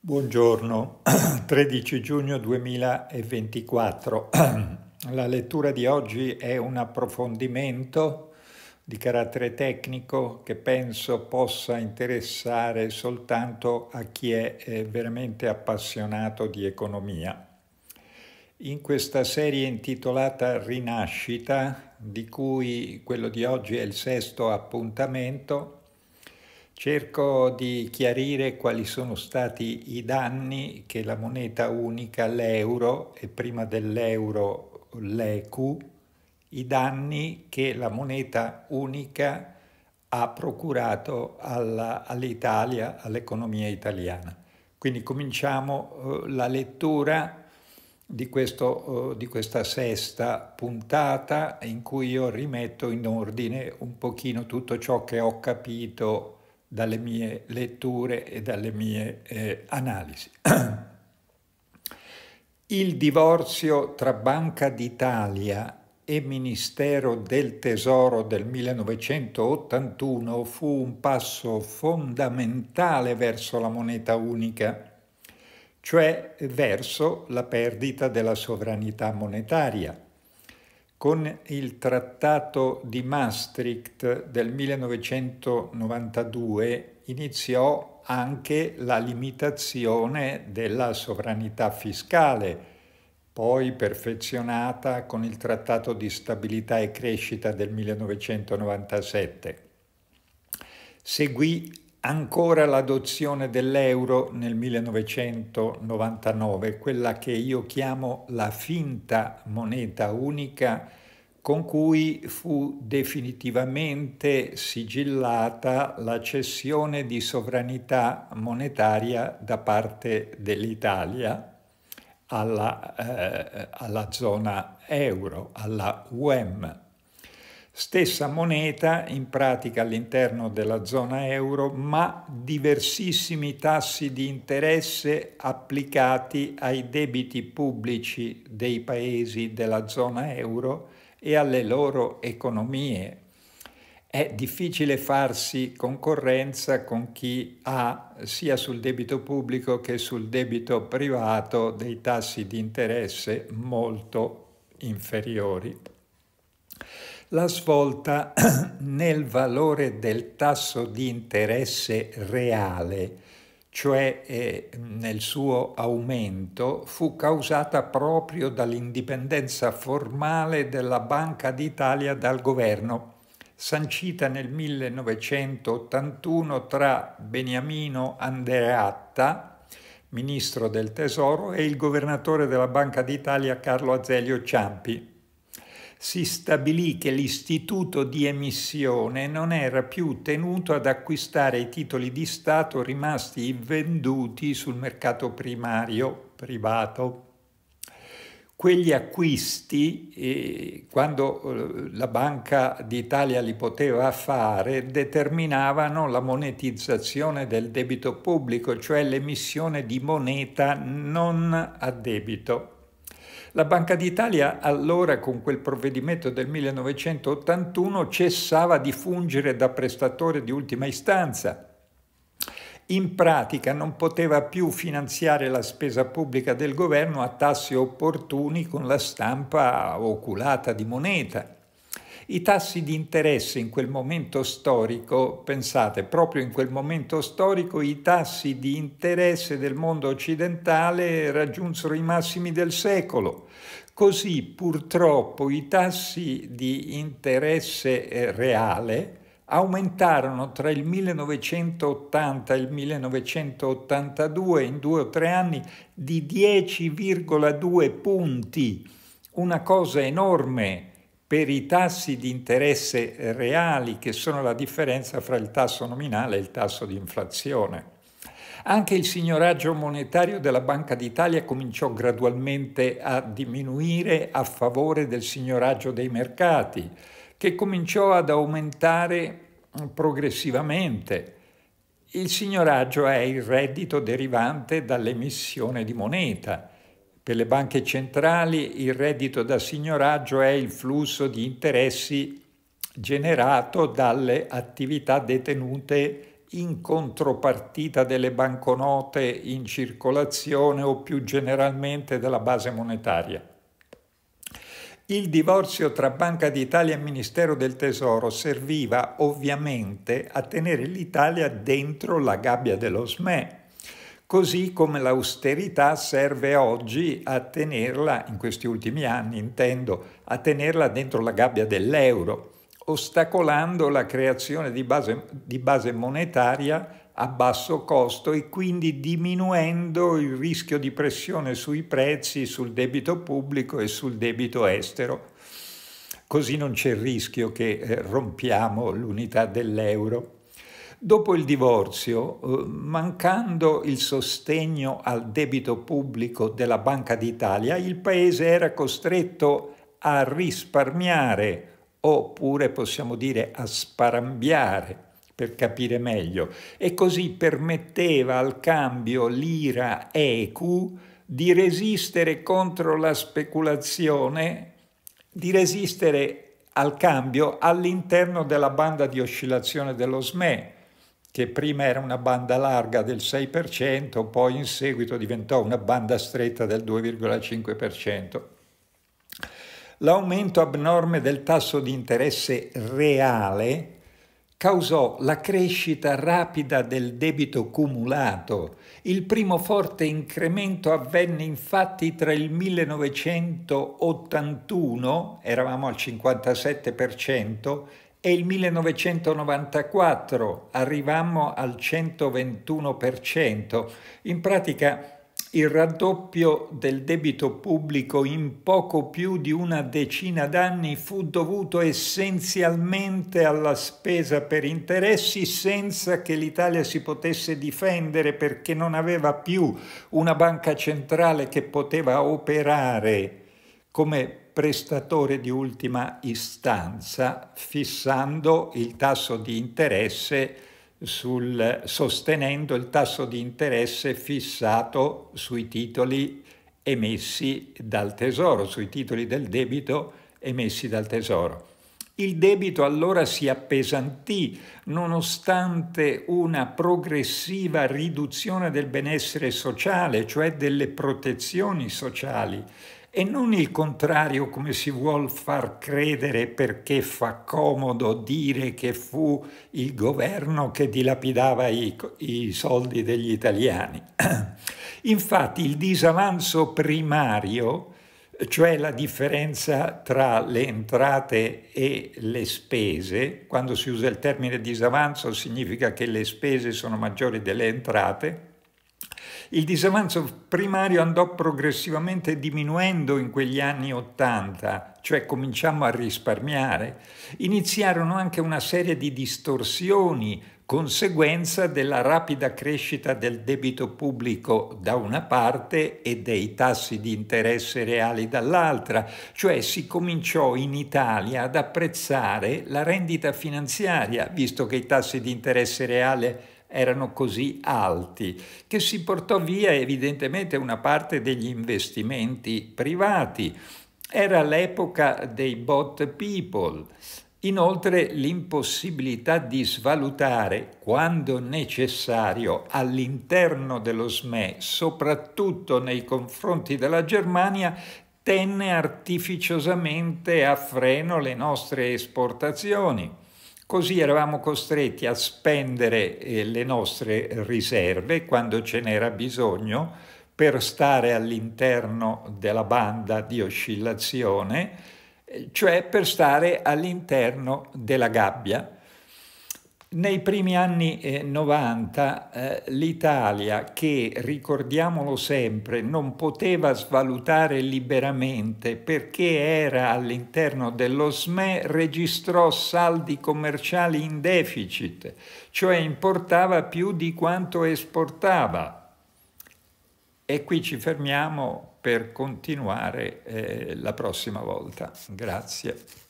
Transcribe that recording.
Buongiorno, 13 giugno 2024. La lettura di oggi è un approfondimento di carattere tecnico che penso possa interessare soltanto a chi è eh, veramente appassionato di economia. In questa serie intitolata Rinascita, di cui quello di oggi è il sesto appuntamento, Cerco di chiarire quali sono stati i danni che la moneta unica, l'euro, e prima dell'euro l'ECU, i danni che la moneta unica ha procurato all'Italia, all'economia italiana. Quindi cominciamo eh, la lettura di, questo, eh, di questa sesta puntata in cui io rimetto in ordine un pochino tutto ciò che ho capito dalle mie letture e dalle mie eh, analisi. Il divorzio tra Banca d'Italia e Ministero del Tesoro del 1981 fu un passo fondamentale verso la moneta unica, cioè verso la perdita della sovranità monetaria con il trattato di Maastricht del 1992 iniziò anche la limitazione della sovranità fiscale, poi perfezionata con il Trattato di stabilità e crescita del 1997. Seguì ancora l'adozione dell'euro nel 1999, quella che io chiamo la finta moneta unica con cui fu definitivamente sigillata la cessione di sovranità monetaria da parte dell'Italia alla, eh, alla zona euro, alla UEM, Stessa moneta in pratica all'interno della zona euro, ma diversissimi tassi di interesse applicati ai debiti pubblici dei paesi della zona euro e alle loro economie. È difficile farsi concorrenza con chi ha sia sul debito pubblico che sul debito privato dei tassi di interesse molto inferiori la svolta nel valore del tasso di interesse reale, cioè eh, nel suo aumento, fu causata proprio dall'indipendenza formale della Banca d'Italia dal governo, sancita nel 1981 tra Beniamino Andreatta, ministro del Tesoro, e il governatore della Banca d'Italia Carlo Azeglio Ciampi si stabilì che l'istituto di emissione non era più tenuto ad acquistare i titoli di Stato rimasti venduti sul mercato primario privato. Quegli acquisti, eh, quando eh, la Banca d'Italia li poteva fare, determinavano la monetizzazione del debito pubblico, cioè l'emissione di moneta non a debito. La Banca d'Italia allora con quel provvedimento del 1981 cessava di fungere da prestatore di ultima istanza. In pratica non poteva più finanziare la spesa pubblica del governo a tassi opportuni con la stampa oculata di moneta. I tassi di interesse in quel momento storico, pensate, proprio in quel momento storico i tassi di interesse del mondo occidentale raggiunsero i massimi del secolo. Così purtroppo i tassi di interesse eh, reale aumentarono tra il 1980 e il 1982 in due o tre anni di 10,2 punti, una cosa enorme per i tassi di interesse reali che sono la differenza fra il tasso nominale e il tasso di inflazione. Anche il signoraggio monetario della Banca d'Italia cominciò gradualmente a diminuire a favore del signoraggio dei mercati, che cominciò ad aumentare mm, progressivamente. Il signoraggio è il reddito derivante dall'emissione di moneta per le banche centrali il reddito da signoraggio è il flusso di interessi generato dalle attività detenute in contropartita delle banconote in circolazione o più generalmente della base monetaria. Il divorzio tra Banca d'Italia e Ministero del Tesoro serviva ovviamente a tenere l'Italia dentro la gabbia dello SME, così come l'austerità serve oggi a tenerla, in questi ultimi anni intendo, a tenerla dentro la gabbia dell'euro, ostacolando la creazione di base, di base monetaria a basso costo e quindi diminuendo il rischio di pressione sui prezzi, sul debito pubblico e sul debito estero. Così non c'è il rischio che eh, rompiamo l'unità dell'euro. Dopo il divorzio, eh, mancando il sostegno al debito pubblico della Banca d'Italia, il Paese era costretto a risparmiare oppure possiamo dire a sparambiare per capire meglio e così permetteva al cambio lira ecu di resistere contro la speculazione, di resistere al cambio all'interno della banda di oscillazione dello SME che prima era una banda larga del 6%, poi in seguito diventò una banda stretta del 2,5%. L'aumento abnorme del tasso di interesse reale causò la crescita rapida del debito cumulato. Il primo forte incremento avvenne infatti tra il 1981, eravamo al 57%, è il 1994, arrivammo al 121%, in pratica il raddoppio del debito pubblico in poco più di una decina d'anni fu dovuto essenzialmente alla spesa per interessi senza che l'Italia si potesse difendere perché non aveva più una banca centrale che poteva operare come prestatore di ultima istanza, fissando il tasso di interesse sul, sostenendo il tasso di interesse fissato sui titoli emessi dal tesoro, sui titoli del debito emessi dal tesoro. Il debito allora si appesantì nonostante una progressiva riduzione del benessere sociale, cioè delle protezioni sociali e non il contrario come si vuol far credere perché fa comodo dire che fu il governo che dilapidava i, i soldi degli italiani. Infatti il disavanzo primario, cioè la differenza tra le entrate e le spese, quando si usa il termine disavanzo significa che le spese sono maggiori delle entrate, il disavanzo primario andò progressivamente diminuendo in quegli anni Ottanta, cioè cominciamo a risparmiare. Iniziarono anche una serie di distorsioni conseguenza della rapida crescita del debito pubblico da una parte e dei tassi di interesse reali dall'altra, cioè si cominciò in Italia ad apprezzare la rendita finanziaria, visto che i tassi di interesse reale erano così alti, che si portò via evidentemente una parte degli investimenti privati. Era l'epoca dei bot people. Inoltre l'impossibilità di svalutare, quando necessario, all'interno dello SME, soprattutto nei confronti della Germania, tenne artificiosamente a freno le nostre esportazioni. Così eravamo costretti a spendere eh, le nostre riserve quando ce n'era bisogno per stare all'interno della banda di oscillazione, eh, cioè per stare all'interno della gabbia. Nei primi anni eh, 90 eh, l'Italia, che ricordiamolo sempre, non poteva svalutare liberamente perché era all'interno dello SME, registrò saldi commerciali in deficit, cioè importava più di quanto esportava. E qui ci fermiamo per continuare eh, la prossima volta. Grazie.